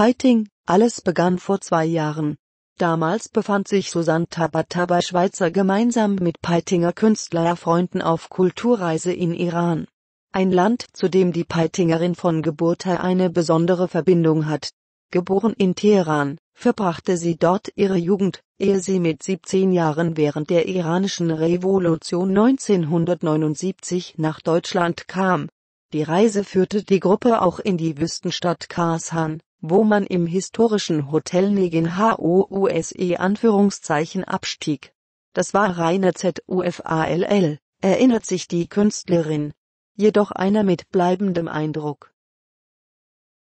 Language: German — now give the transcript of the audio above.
Fighting, alles begann vor zwei Jahren. Damals befand sich Susanne Tabata bei Schweizer gemeinsam mit Peitinger Künstlerfreunden auf Kulturreise in Iran. Ein Land, zu dem die Peitingerin von Geburt her eine besondere Verbindung hat. Geboren in Teheran, verbrachte sie dort ihre Jugend, ehe sie mit 17 Jahren während der iranischen Revolution 1979 nach Deutschland kam. Die Reise führte die Gruppe auch in die Wüstenstadt Kasan, wo man im historischen Hotel Negen HOUSE Anführungszeichen abstieg. Das war reiner ZUFALL, erinnert sich die Künstlerin. Jedoch einer mit bleibendem Eindruck.